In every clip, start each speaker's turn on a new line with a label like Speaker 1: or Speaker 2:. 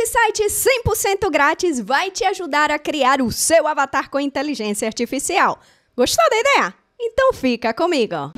Speaker 1: Esse site 100% grátis vai te ajudar a criar o seu avatar com inteligência artificial. Gostou da ideia? Então fica comigo!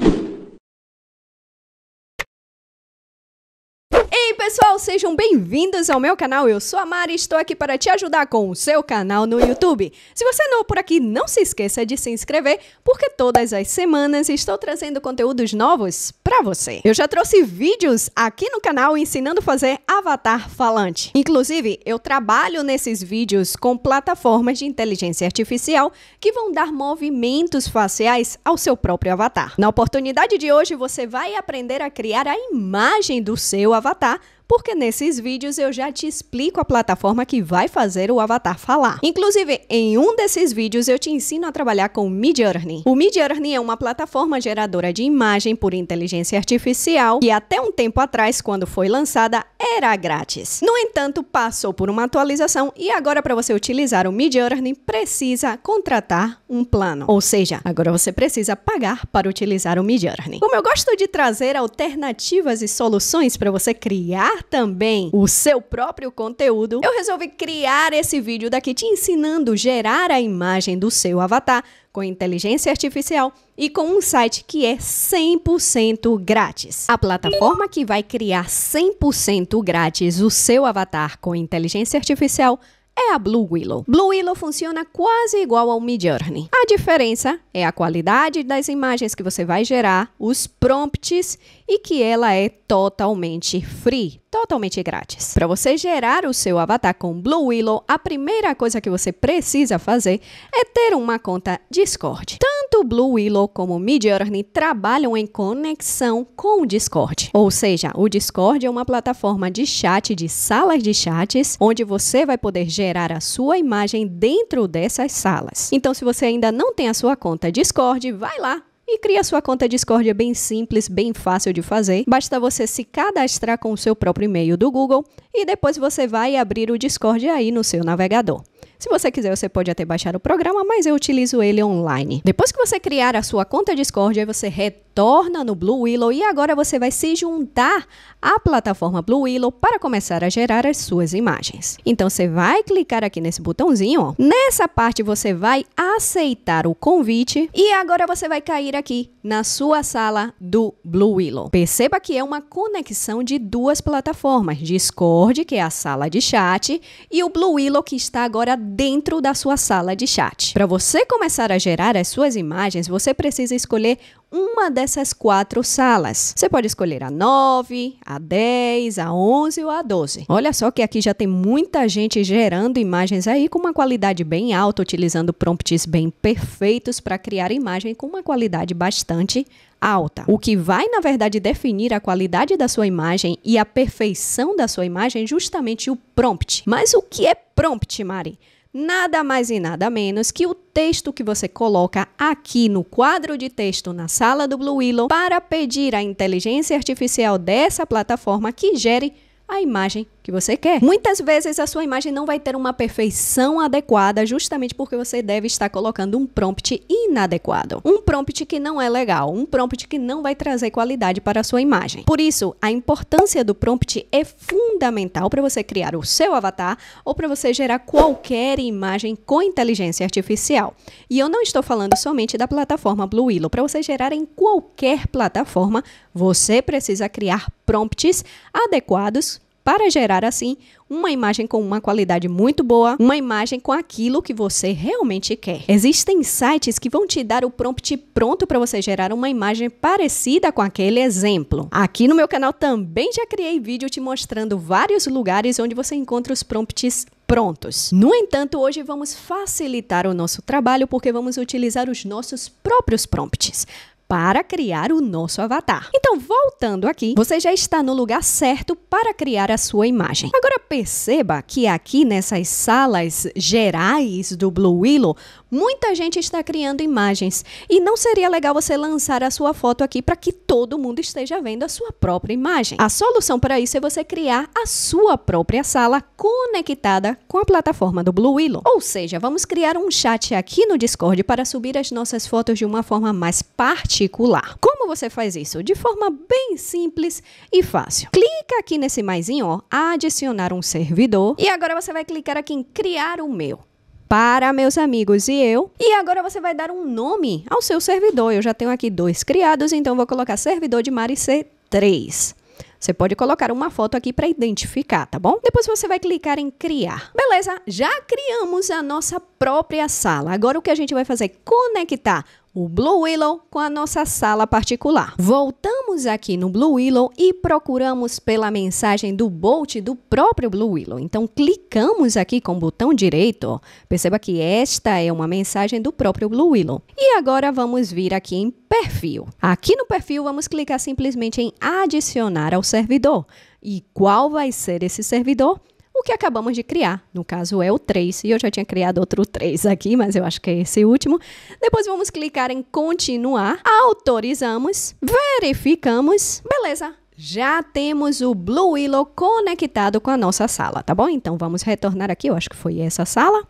Speaker 1: pessoal, sejam bem-vindos ao meu canal. Eu sou a Mari e estou aqui para te ajudar com o seu canal no YouTube. Se você é novo por aqui, não se esqueça de se inscrever, porque todas as semanas estou trazendo conteúdos novos para você. Eu já trouxe vídeos aqui no canal ensinando a fazer avatar falante. Inclusive, eu trabalho nesses vídeos com plataformas de inteligência artificial que vão dar movimentos faciais ao seu próprio avatar. Na oportunidade de hoje, você vai aprender a criar a imagem do seu avatar porque nesses vídeos eu já te explico a plataforma que vai fazer o avatar falar. Inclusive, em um desses vídeos eu te ensino a trabalhar com o Midjourney. O Midjourney é uma plataforma geradora de imagem por inteligência artificial que até um tempo atrás, quando foi lançada, era grátis. No entanto, passou por uma atualização e agora para você utilizar o Midjourney precisa contratar um plano. Ou seja, agora você precisa pagar para utilizar o Midjourney. Como eu gosto de trazer alternativas e soluções para você criar também o seu próprio conteúdo, eu resolvi criar esse vídeo daqui te ensinando gerar a imagem do seu avatar com inteligência artificial e com um site que é 100% grátis. A plataforma que vai criar 100% grátis o seu avatar com inteligência artificial é a Blue Willow. Blue Willow funciona quase igual ao Midjourney. A diferença é a qualidade das imagens que você vai gerar, os prompts e que ela é totalmente free, totalmente grátis. Para você gerar o seu avatar com Blue Willow, a primeira coisa que você precisa fazer é ter uma conta Discord. Tanto tanto Blue Willow como Midjourney trabalham em conexão com o Discord. Ou seja, o Discord é uma plataforma de chat, de salas de chats, onde você vai poder gerar a sua imagem dentro dessas salas. Então, se você ainda não tem a sua conta Discord, vai lá, e cria sua conta Discord é bem simples, bem fácil de fazer. Basta você se cadastrar com o seu próprio e-mail do Google e depois você vai abrir o Discord aí no seu navegador. Se você quiser, você pode até baixar o programa, mas eu utilizo ele online. Depois que você criar a sua conta Discord, aí você retorna retorna no Blue Willow e agora você vai se juntar à plataforma Blue Willow para começar a gerar as suas imagens. Então você vai clicar aqui nesse botãozinho, ó. Nessa parte você vai aceitar o convite e agora você vai cair aqui na sua sala do Blue Willow. Perceba que é uma conexão de duas plataformas, Discord, que é a sala de chat, e o Blue Willow que está agora dentro da sua sala de chat. Para você começar a gerar as suas imagens, você precisa escolher uma dessas quatro salas. Você pode escolher a 9, a 10, a 11 ou a 12. Olha só que aqui já tem muita gente gerando imagens aí com uma qualidade bem alta, utilizando prompts bem perfeitos para criar imagem com uma qualidade bastante alta. O que vai, na verdade, definir a qualidade da sua imagem e a perfeição da sua imagem é justamente o prompt. Mas o que é prompt, Mari? nada mais e nada menos que o texto que você coloca aqui no quadro de texto na sala do Blue Willow para pedir à inteligência artificial dessa plataforma que gere a imagem que você quer. Muitas vezes a sua imagem não vai ter uma perfeição adequada, justamente porque você deve estar colocando um prompt inadequado. Um prompt que não é legal, um prompt que não vai trazer qualidade para a sua imagem. Por isso, a importância do prompt é fundamental para você criar o seu avatar ou para você gerar qualquer imagem com inteligência artificial. E eu não estou falando somente da plataforma Blue Willow, para você gerar em qualquer plataforma, você precisa criar prompts adequados para gerar assim uma imagem com uma qualidade muito boa, uma imagem com aquilo que você realmente quer. Existem sites que vão te dar o prompt pronto para você gerar uma imagem parecida com aquele exemplo. Aqui no meu canal também já criei vídeo te mostrando vários lugares onde você encontra os prompts prontos. No entanto, hoje vamos facilitar o nosso trabalho porque vamos utilizar os nossos próprios prompts para criar o nosso avatar. Então, voltando aqui, você já está no lugar certo para criar a sua imagem. Agora perceba que aqui nessas salas gerais do Blue Willow, Muita gente está criando imagens e não seria legal você lançar a sua foto aqui para que todo mundo esteja vendo a sua própria imagem. A solução para isso é você criar a sua própria sala conectada com a plataforma do Blue Willow. Ou seja, vamos criar um chat aqui no Discord para subir as nossas fotos de uma forma mais particular. Como você faz isso? De forma bem simples e fácil. Clica aqui nesse maisinho, ó, adicionar um servidor e agora você vai clicar aqui em criar o meu para meus amigos e eu. E agora você vai dar um nome ao seu servidor. Eu já tenho aqui dois criados, então vou colocar servidor de Mari C3. Você pode colocar uma foto aqui para identificar, tá bom? Depois você vai clicar em criar. Beleza, já criamos a nossa própria sala. Agora o que a gente vai fazer é conectar o Blue Willow com a nossa sala particular. Voltamos aqui no Blue Willow e procuramos pela mensagem do Bolt do próprio Blue Willow. Então clicamos aqui com o botão direito, perceba que esta é uma mensagem do próprio Blue Willow. E agora vamos vir aqui em perfil. Aqui no perfil vamos clicar simplesmente em adicionar ao servidor. E qual vai ser esse servidor? o que acabamos de criar. No caso é o 3, e eu já tinha criado outro 3 aqui, mas eu acho que é esse último. Depois vamos clicar em continuar, autorizamos, verificamos. Beleza, já temos o Blue Willow conectado com a nossa sala, tá bom? Então vamos retornar aqui, eu acho que foi essa sala.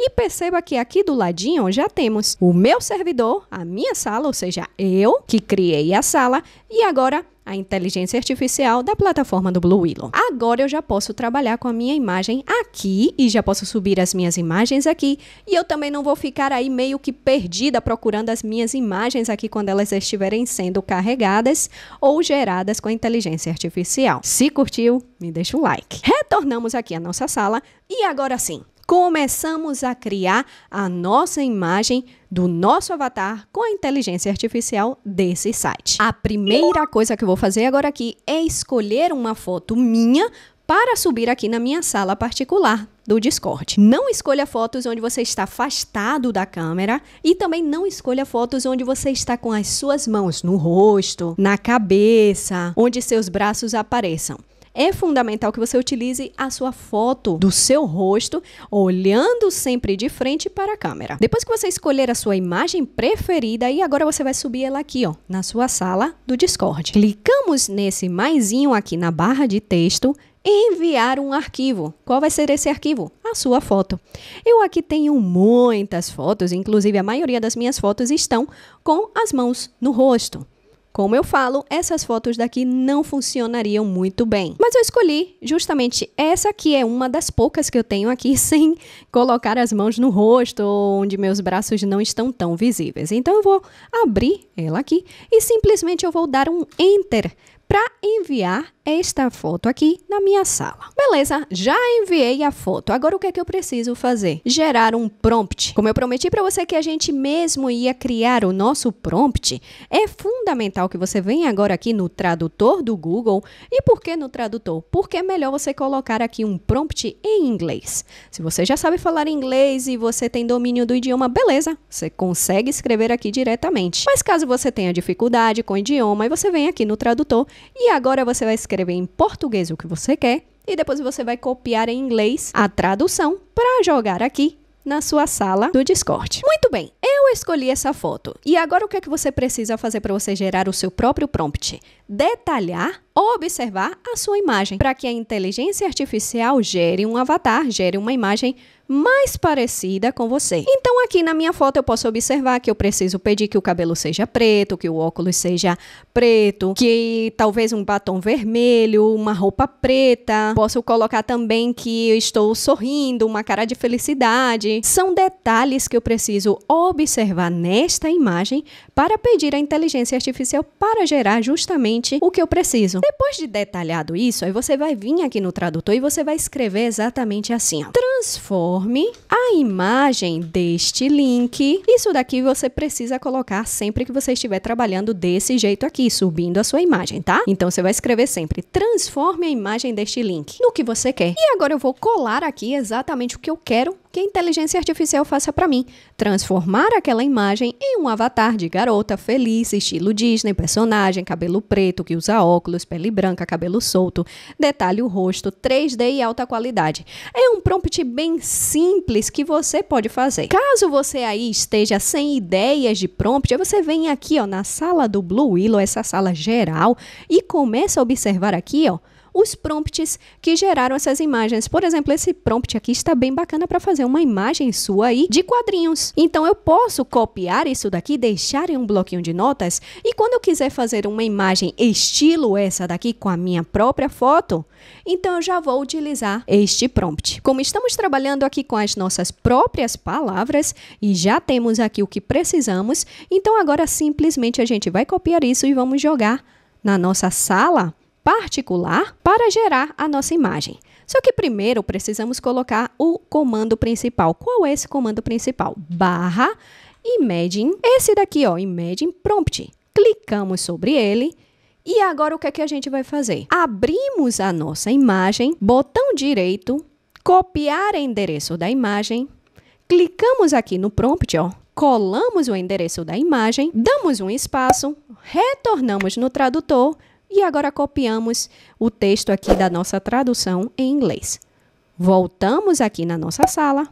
Speaker 1: E perceba que aqui do ladinho já temos o meu servidor, a minha sala, ou seja, eu que criei a sala, e agora a inteligência artificial da plataforma do Blue Willow. Agora eu já posso trabalhar com a minha imagem aqui e já posso subir as minhas imagens aqui e eu também não vou ficar aí meio que perdida procurando as minhas imagens aqui quando elas estiverem sendo carregadas ou geradas com a inteligência artificial. Se curtiu, me deixa o um like. Retornamos aqui à nossa sala e agora sim, começamos a criar a nossa imagem do nosso avatar com a inteligência artificial desse site. A primeira coisa que eu vou fazer agora aqui é escolher uma foto minha para subir aqui na minha sala particular do Discord. Não escolha fotos onde você está afastado da câmera e também não escolha fotos onde você está com as suas mãos no rosto, na cabeça, onde seus braços apareçam é fundamental que você utilize a sua foto do seu rosto, olhando sempre de frente para a câmera. Depois que você escolher a sua imagem preferida, e agora você vai subir ela aqui, ó, na sua sala do Discord. Clicamos nesse maisinho aqui na barra de texto, enviar um arquivo. Qual vai ser esse arquivo? A sua foto. Eu aqui tenho muitas fotos, inclusive a maioria das minhas fotos estão com as mãos no rosto. Como eu falo, essas fotos daqui não funcionariam muito bem. Mas eu escolhi justamente essa que é uma das poucas que eu tenho aqui sem colocar as mãos no rosto, onde meus braços não estão tão visíveis. Então eu vou abrir ela aqui e simplesmente eu vou dar um enter para enviar esta foto aqui na minha sala. Beleza, já enviei a foto. Agora o que é que eu preciso fazer? Gerar um prompt. Como eu prometi para você que a gente mesmo ia criar o nosso prompt, é fundamental que você venha agora aqui no tradutor do Google. E por que no tradutor? Porque é melhor você colocar aqui um prompt em inglês. Se você já sabe falar inglês e você tem domínio do idioma, beleza, você consegue escrever aqui diretamente. Mas caso você tenha dificuldade com o idioma, você vem aqui no tradutor e agora você vai escrever escrever em português o que você quer e depois você vai copiar em inglês a tradução para jogar aqui na sua sala do Discord. Muito bem, eu escolhi essa foto. E agora o que é que você precisa fazer para você gerar o seu próprio prompt? detalhar ou observar a sua imagem, para que a inteligência artificial gere um avatar, gere uma imagem mais parecida com você. Então aqui na minha foto eu posso observar que eu preciso pedir que o cabelo seja preto, que o óculos seja preto, que talvez um batom vermelho, uma roupa preta. Posso colocar também que eu estou sorrindo, uma cara de felicidade. São detalhes que eu preciso observar nesta imagem para pedir à inteligência artificial para gerar justamente exatamente o que eu preciso. Depois de detalhado isso, aí você vai vir aqui no tradutor e você vai escrever exatamente assim, ó. Transforme a imagem deste link. Isso daqui você precisa colocar sempre que você estiver trabalhando desse jeito aqui, subindo a sua imagem, tá? Então você vai escrever sempre: transforme a imagem deste link no que você quer. E agora eu vou colar aqui exatamente o que eu quero que a inteligência artificial faça para mim, transformar aquela imagem em um avatar de garota feliz, estilo Disney, personagem, cabelo preto, que usa óculos, pele branca, cabelo solto, detalhe o rosto, 3D e alta qualidade. É um prompt bem simples que você pode fazer. Caso você aí esteja sem ideias de prompt, você vem aqui ó, na sala do Blue Willow, essa sala geral, e começa a observar aqui ó, os prompts que geraram essas imagens. Por exemplo, esse prompt aqui está bem bacana para fazer uma imagem sua aí de quadrinhos. Então eu posso copiar isso daqui, deixar em um bloquinho de notas e quando eu quiser fazer uma imagem estilo essa daqui com a minha própria foto, então eu já vou utilizar este prompt. Como estamos trabalhando aqui com as nossas próprias palavras e já temos aqui o que precisamos, então agora simplesmente a gente vai copiar isso e vamos jogar na nossa sala particular para gerar a nossa imagem. Só que primeiro precisamos colocar o comando principal. Qual é esse comando principal? Barra Imagine. Esse daqui, ó, Imagine Prompt. Clicamos sobre ele. E agora o que, é que a gente vai fazer? Abrimos a nossa imagem, botão direito, copiar endereço da imagem, clicamos aqui no prompt, ó, colamos o endereço da imagem, damos um espaço, retornamos no tradutor, e agora copiamos o texto aqui da nossa tradução em inglês. Voltamos aqui na nossa sala,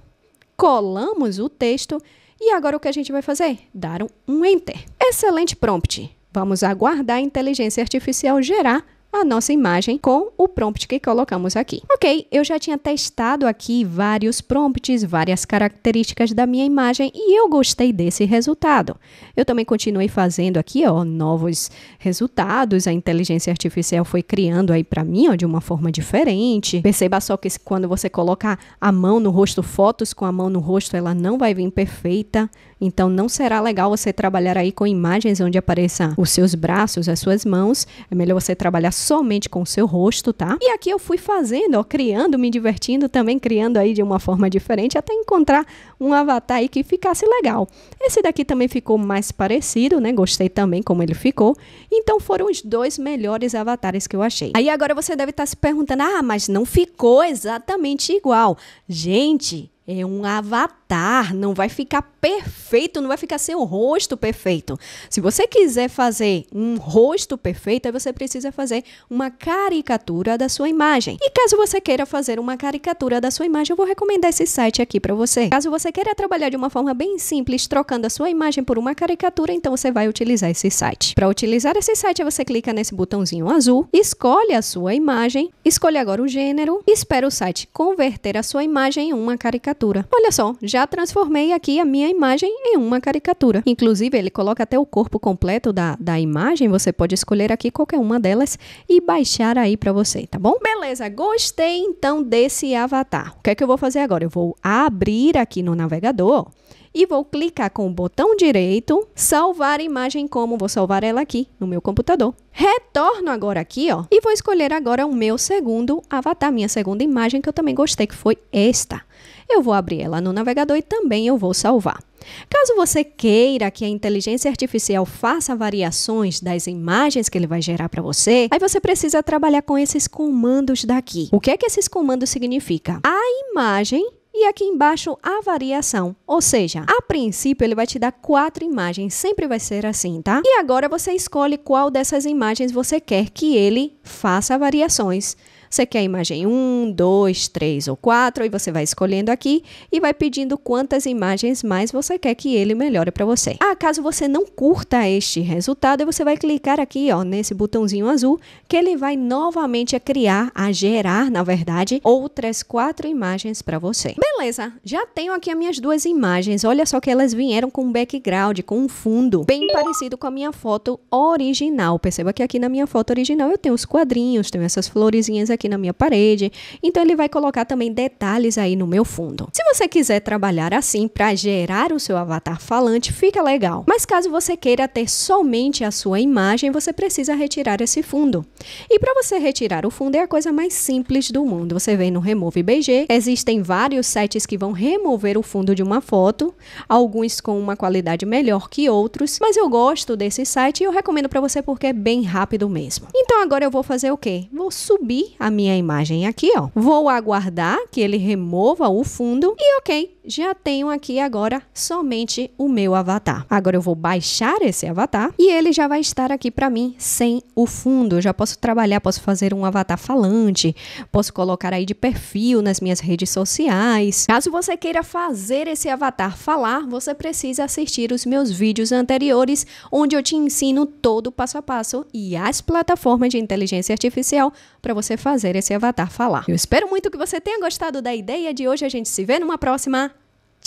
Speaker 1: colamos o texto e agora o que a gente vai fazer? Dar um enter. Excelente prompt. Vamos aguardar a inteligência artificial gerar a nossa imagem com o prompt que colocamos aqui. Ok, eu já tinha testado aqui vários prompts, várias características da minha imagem e eu gostei desse resultado. Eu também continuei fazendo aqui ó, novos resultados, a inteligência artificial foi criando aí para mim ó, de uma forma diferente. Perceba só que quando você colocar a mão no rosto, fotos com a mão no rosto, ela não vai vir perfeita. Então não será legal você trabalhar aí com imagens onde apareçam os seus braços, as suas mãos. É melhor você trabalhar somente com o seu rosto, tá? E aqui eu fui fazendo, ó, criando, me divertindo, também criando aí de uma forma diferente até encontrar um avatar aí que ficasse legal. Esse daqui também ficou mais parecido, né? Gostei também como ele ficou. Então foram os dois melhores avatares que eu achei. Aí agora você deve estar tá se perguntando: "Ah, mas não ficou exatamente igual". Gente, é um avatar, não vai ficar perfeito, não vai ficar sem o rosto perfeito. Se você quiser fazer um rosto perfeito, aí você precisa fazer uma caricatura da sua imagem. E caso você queira fazer uma caricatura da sua imagem, eu vou recomendar esse site aqui para você. Caso você queira trabalhar de uma forma bem simples, trocando a sua imagem por uma caricatura, então você vai utilizar esse site. Para utilizar esse site, você clica nesse botãozinho azul, escolhe a sua imagem, escolhe agora o gênero, espera o site converter a sua imagem em uma caricatura. Olha só, já transformei aqui a minha imagem imagem em uma caricatura. Inclusive, ele coloca até o corpo completo da, da imagem, você pode escolher aqui qualquer uma delas e baixar aí para você, tá bom? Beleza, gostei então desse avatar. O que é que eu vou fazer agora? Eu vou abrir aqui no navegador e vou clicar com o botão direito, salvar a imagem como, vou salvar ela aqui no meu computador. Retorno agora aqui, ó, e vou escolher agora o meu segundo avatar, minha segunda imagem que eu também gostei, que foi esta eu vou abrir ela no navegador e também eu vou salvar. Caso você queira que a inteligência artificial faça variações das imagens que ele vai gerar para você, aí você precisa trabalhar com esses comandos daqui. O que é que esses comandos significam? A imagem e aqui embaixo a variação, ou seja, a princípio ele vai te dar quatro imagens, sempre vai ser assim, tá? E agora você escolhe qual dessas imagens você quer que ele faça variações. Você quer a imagem 1, 2, 3 ou 4, e você vai escolhendo aqui e vai pedindo quantas imagens mais você quer que ele melhore para você. Ah, caso você não curta este resultado, você vai clicar aqui, ó, nesse botãozinho azul, que ele vai novamente a criar, a gerar, na verdade, outras quatro imagens para você. Beleza, já tenho aqui as minhas duas imagens. Olha só que elas vieram com um background, com um fundo bem parecido com a minha foto original. Perceba que aqui na minha foto original eu tenho os quadrinhos, tenho essas florezinhas aqui aqui na minha parede. Então ele vai colocar também detalhes aí no meu fundo. Se você quiser trabalhar assim para gerar o seu avatar falante, fica legal. Mas caso você queira ter somente a sua imagem, você precisa retirar esse fundo. E para você retirar o fundo é a coisa mais simples do mundo. Você vem no Remove BG, existem vários sites que vão remover o fundo de uma foto, alguns com uma qualidade melhor que outros, mas eu gosto desse site e eu recomendo para você porque é bem rápido mesmo. Então agora eu vou fazer o quê? Vou subir a a minha imagem aqui, ó. Vou aguardar que ele remova o fundo e ok, já tenho aqui agora somente o meu avatar. Agora eu vou baixar esse avatar e ele já vai estar aqui para mim sem o fundo. Eu já posso trabalhar, posso fazer um avatar falante, posso colocar aí de perfil nas minhas redes sociais. Caso você queira fazer esse avatar falar, você precisa assistir os meus vídeos anteriores, onde eu te ensino todo o passo a passo e as plataformas de inteligência artificial para você fazer esse avatar falar. Eu espero muito que você tenha gostado da ideia de hoje. A gente se vê numa próxima.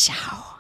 Speaker 1: Ciao.